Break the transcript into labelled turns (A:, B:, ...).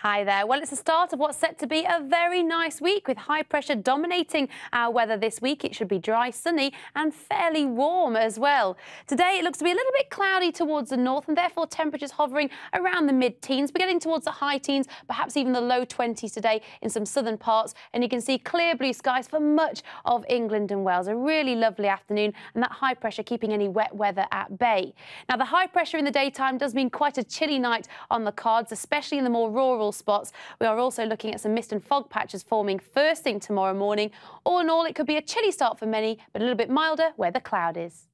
A: Hi there. Well, it's the start of what's set to be a very nice week with high pressure dominating our weather this week. It should be dry, sunny and fairly warm as well. Today, it looks to be a little bit cloudy towards the north and therefore temperatures hovering around the mid-teens. We're getting towards the high teens, perhaps even the low 20s today in some southern parts. And you can see clear blue skies for much of England and Wales. A really lovely afternoon and that high pressure keeping any wet weather at bay. Now, the high pressure in the daytime does mean quite a chilly night on the cards, especially in the more rural spots. We are also looking at some mist and fog patches forming first thing tomorrow morning. All in all, it could be a chilly start for many, but a little bit milder where the cloud is.